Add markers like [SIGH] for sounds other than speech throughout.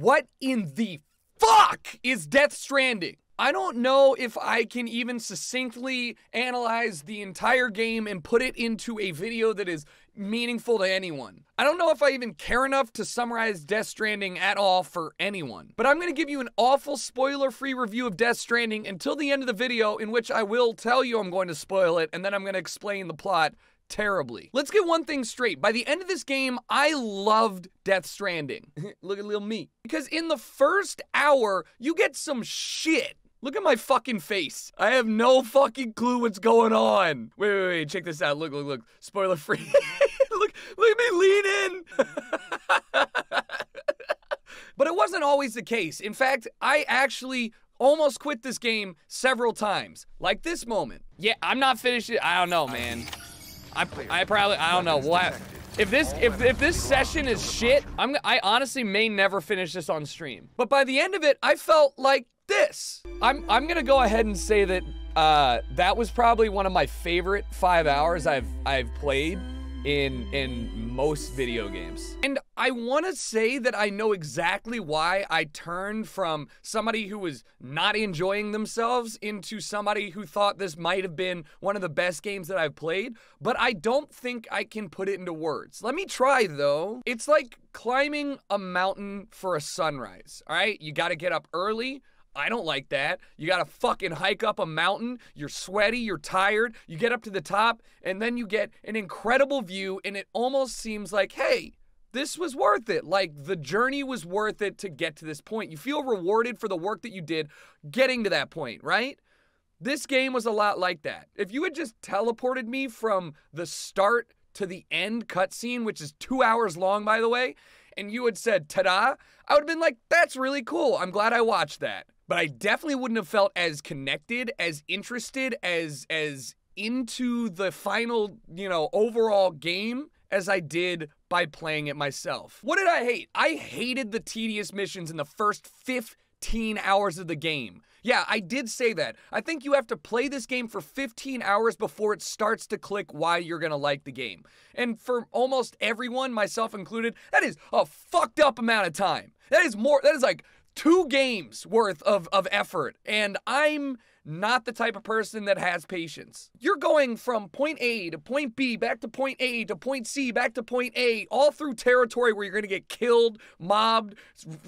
What in the fuck is Death Stranding? I don't know if I can even succinctly analyze the entire game and put it into a video that is meaningful to anyone. I don't know if I even care enough to summarize Death Stranding at all for anyone, but I'm gonna give you an awful spoiler free review of Death Stranding until the end of the video, in which I will tell you I'm going to spoil it, and then I'm gonna explain the plot terribly. Let's get one thing straight. By the end of this game, I loved Death Stranding. [LAUGHS] Look at little me. Because in the first hour, you get some shit. Look at my fucking face. I have no fucking clue what's going on. Wait, wait, wait. Check this out. Look, look, look. Spoiler free. [LAUGHS] look, look at me lean in. [LAUGHS] but it wasn't always the case. In fact, I actually almost quit this game several times, like this moment. Yeah, I'm not finished. I don't know, man. I, I probably, I don't know. We'll have, if this, if, if this session is shit, I'm, I honestly may never finish this on stream. But by the end of it, I felt like this. I'm, I'm gonna go ahead and say that uh, that was probably one of my favorite five hours I've, I've played in in most video games. And I want to say that I know exactly why I turned from somebody who was not enjoying themselves into somebody who thought this might have been one of the best games that I've played, but I don't think I can put it into words. Let me try though. It's like climbing a mountain for a sunrise. All right? You got to get up early I don't like that. You got to fucking hike up a mountain. You're sweaty, you're tired. You get up to the top, and then you get an incredible view, and it almost seems like, hey, this was worth it. Like the journey was worth it to get to this point. You feel rewarded for the work that you did getting to that point, right? This game was a lot like that. If you had just teleported me from the start to the end cutscene, which is two hours long, by the way, and you had said, ta da, I would have been like, that's really cool. I'm glad I watched that but I definitely wouldn't have felt as connected, as interested, as as into the final, you know, overall game as I did by playing it myself. What did I hate? I hated the tedious missions in the first 15 hours of the game. Yeah, I did say that. I think you have to play this game for 15 hours before it starts to click why you're gonna like the game. And for almost everyone, myself included, that is a fucked up amount of time. That is more, that is like two games worth of of effort, and I'm not the type of person that has patience. You're going from point A to point B, back to point A to point C, back to point A, all through territory where you're going to get killed, mobbed,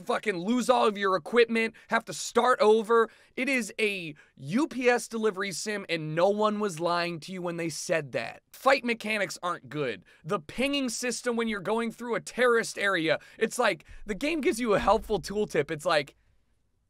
fucking lose all of your equipment, have to start over. It is a UPS delivery sim, and no one was lying to you when they said that. Fight mechanics aren't good. The pinging system when you're going through a terrorist area, it's like the game gives you a helpful tooltip. It's like,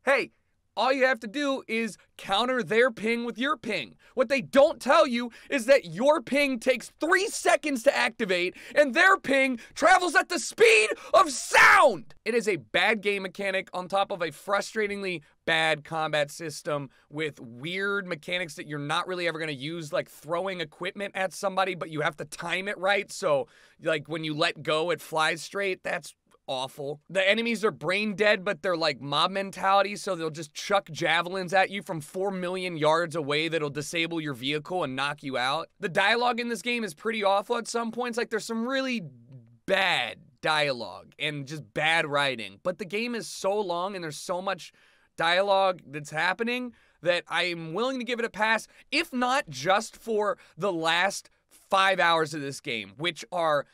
hey, all you have to do is counter their ping with your ping. What they don't tell you is that your ping takes three seconds to activate, and their ping travels at the speed of sound! It is a bad game mechanic on top of a frustratingly bad combat system with weird mechanics that you're not really ever gonna use, like throwing equipment at somebody, but you have to time it right, so, like, when you let go, it flies straight. That's awful. The enemies are brain dead, but they're like mob mentality, so they'll just chuck javelins at you from 4 million yards away that'll disable your vehicle and knock you out. The dialogue in this game is pretty awful at some points. Like, there's some really bad dialogue and just bad writing, but the game is so long and there's so much dialogue that's happening that I'm willing to give it a pass, if not just for the last five hours of this game, which are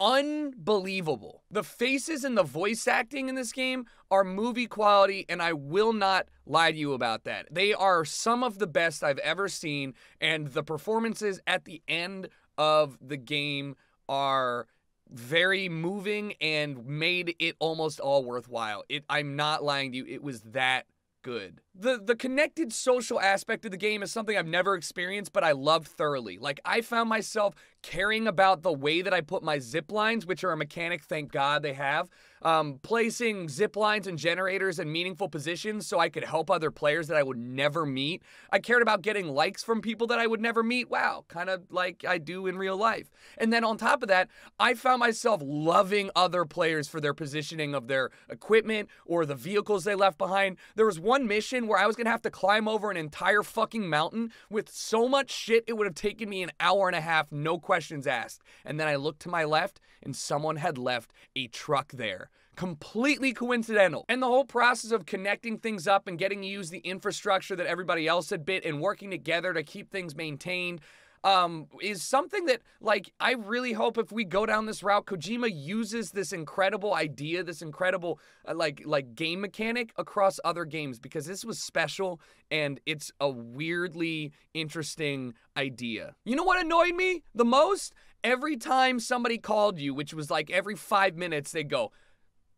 unbelievable. The faces and the voice acting in this game are movie quality, and I will not lie to you about that. They are some of the best I've ever seen, and the performances at the end of the game are very moving and made it almost all worthwhile. It I'm not lying to you, it was that good the the connected social aspect of the game is something I've never experienced, but I love thoroughly. Like I found myself caring about the way that I put my zip lines, which are a mechanic, thank God they have. Um, placing zip lines and generators in meaningful positions so I could help other players that I would never meet. I cared about getting likes from people that I would never meet. Wow, kind of like I do in real life. And then on top of that, I found myself loving other players for their positioning of their equipment or the vehicles they left behind. There was one mission where I was gonna have to climb over an entire fucking mountain with so much shit it would have taken me an hour and a half, no questions asked. And then I looked to my left and someone had left a truck there completely coincidental. And the whole process of connecting things up and getting to use the infrastructure that everybody else had bit and working together to keep things maintained um, is something that, like, I really hope if we go down this route, Kojima uses this incredible idea, this incredible, uh, like, like game mechanic across other games because this was special and it's a weirdly interesting idea. You know what annoyed me the most? Every time somebody called you, which was like every five minutes, they go,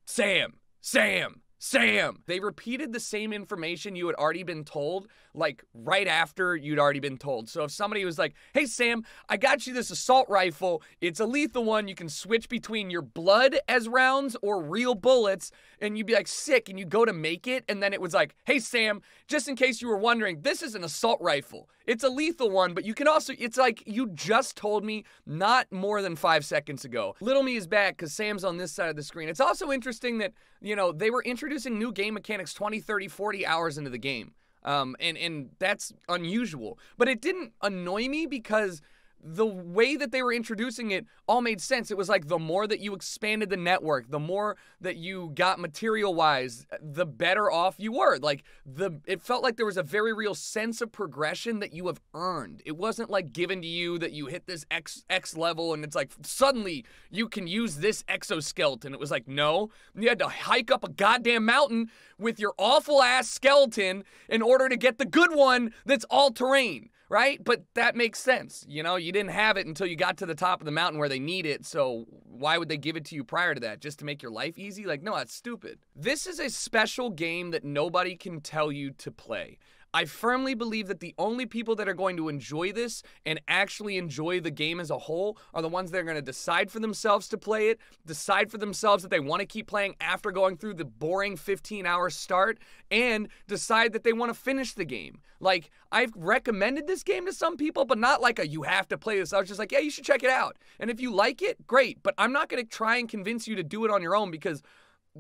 Sam, Sam, Sam. They repeated the same information you had already been told, like right after you'd already been told. So if somebody was like, hey, Sam, I got you this assault rifle. It's a lethal one. You can switch between your blood as rounds or real bullets. And you'd be like, sick. And you go to make it. And then it was like, hey, Sam, just in case you were wondering, this is an assault rifle. It's a lethal one, but you can also, it's like you just told me not more than five seconds ago. Little Me is back because Sam's on this side of the screen. It's also interesting that, you know, they were introducing new game mechanics 20, 30, 40 hours into the game. Um, and, and that's unusual. But it didn't annoy me because the way that they were introducing it all made sense. It was like the more that you expanded the network, the more that you got material wise, the better off you were. Like the it felt like there was a very real sense of progression that you have earned. It wasn't like given to you that you hit this X X level and it's like suddenly you can use this exoskeleton. It was like no, you had to hike up a goddamn mountain with your awful ass skeleton in order to get the good one that's all terrain right? But that makes sense. You know, you didn't have it until you got to the top of the mountain where they need it. So why would they give it to you prior to that? Just to make your life easy? Like, no, that's stupid. This is a special game that nobody can tell you to play. I firmly believe that the only people that are going to enjoy this and actually enjoy the game as a whole are the ones that are going to decide for themselves to play it, decide for themselves that they want to keep playing after going through the boring 15 hour start, and decide that they want to finish the game. Like, I've recommended this game to some people, but not like a you have to play this. I was just like, yeah, you should check it out. And if you like it, great. But I'm not going to try and convince you to do it on your own because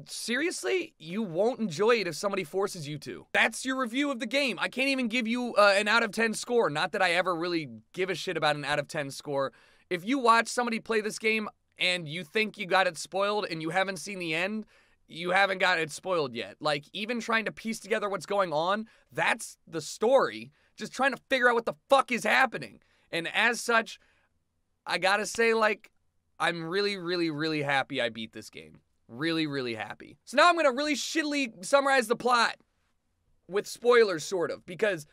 seriously, you won't enjoy it if somebody forces you to. That's your review of the game. I can't even give you uh, an out of 10 score. Not that I ever really give a shit about an out of 10 score. If you watch somebody play this game and you think you got it spoiled and you haven't seen the end, you haven't got it spoiled yet. Like, even trying to piece together what's going on, that's the story. Just trying to figure out what the fuck is happening. And as such, I gotta say, like, I'm really, really, really happy I beat this game really, really happy. So now I'm going to really shittily summarize the plot with spoilers, sort of, because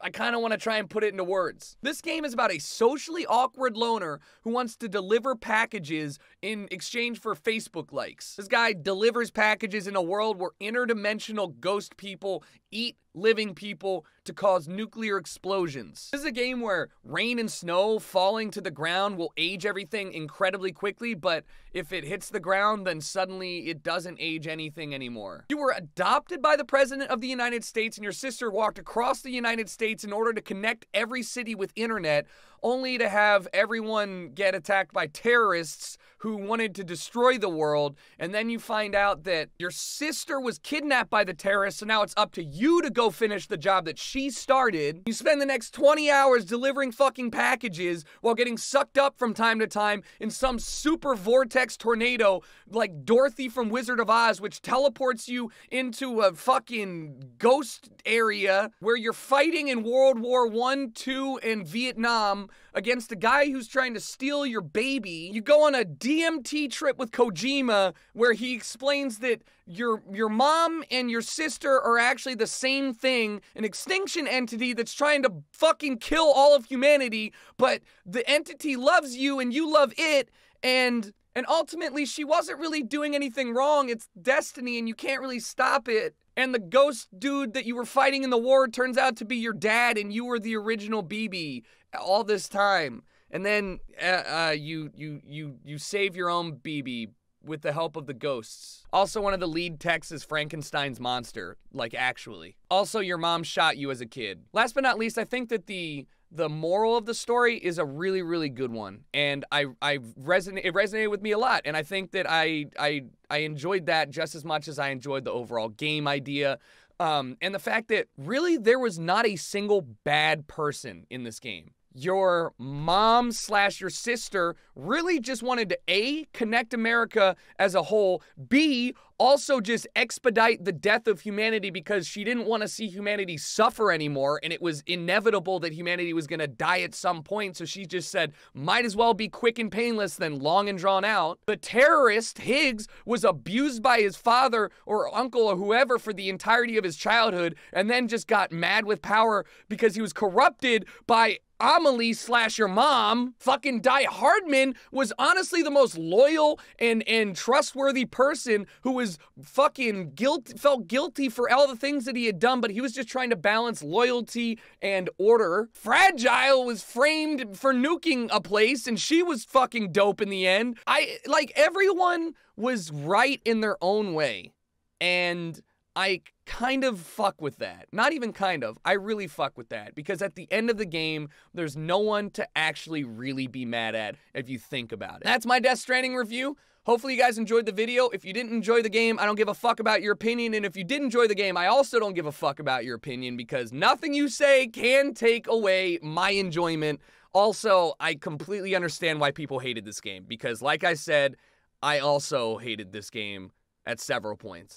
I kind of want to try and put it into words. This game is about a socially awkward loner who wants to deliver packages in exchange for Facebook likes. This guy delivers packages in a world where interdimensional ghost people eat living people to cause nuclear explosions. This is a game where rain and snow falling to the ground will age everything incredibly quickly, but if it hits the ground, then suddenly it doesn't age anything anymore. You were adopted by the President of the United States and your sister walked across the United States in order to connect every city with internet only to have everyone get attacked by terrorists who wanted to destroy the world. And then you find out that your sister was kidnapped by the terrorists, so now it's up to you to go finish the job that she started. You spend the next 20 hours delivering fucking packages while getting sucked up from time to time in some super vortex tornado like Dorothy from Wizard of Oz, which teleports you into a fucking ghost area where you're fighting in World War One, Two, and Vietnam against a guy who's trying to steal your baby. You go on a DMT trip with Kojima where he explains that your your mom and your sister are actually the same thing, an extinction entity that's trying to fucking kill all of humanity, but the entity loves you and you love it and and ultimately she wasn't really doing anything wrong. It's destiny and you can't really stop it and the ghost dude that you were fighting in the war turns out to be your dad and you were the original BB all this time, and then uh, uh, you you you you save your own BB with the help of the ghosts. Also, one of the lead texts is Frankenstein's monster, like actually. Also, your mom shot you as a kid. Last but not least, I think that the the moral of the story is a really really good one and i i resonate it resonated with me a lot and i think that i i i enjoyed that just as much as i enjoyed the overall game idea um, and the fact that really there was not a single bad person in this game your mom slash your sister really just wanted to A, connect America as a whole, B, also just expedite the death of humanity because she didn't want to see humanity suffer anymore and it was inevitable that humanity was going to die at some point so she just said might as well be quick and painless than long and drawn out the terrorist higgs was abused by his father or uncle or whoever for the entirety of his childhood and then just got mad with power because he was corrupted by Amelie slash your mom, fucking Die Hardman was honestly the most loyal and and trustworthy person who was fucking guilt felt guilty for all the things that he had done, but he was just trying to balance loyalty and order. Fragile was framed for nuking a place, and she was fucking dope in the end. I like everyone was right in their own way, and I kind of fuck with that. Not even kind of. I really fuck with that because at the end of the game, there's no one to actually really be mad at if you think about it. That's my Death Stranding review. Hopefully you guys enjoyed the video. If you didn't enjoy the game, I don't give a fuck about your opinion. And if you did enjoy the game, I also don't give a fuck about your opinion because nothing you say can take away my enjoyment. Also, I completely understand why people hated this game because like I said, I also hated this game at several points.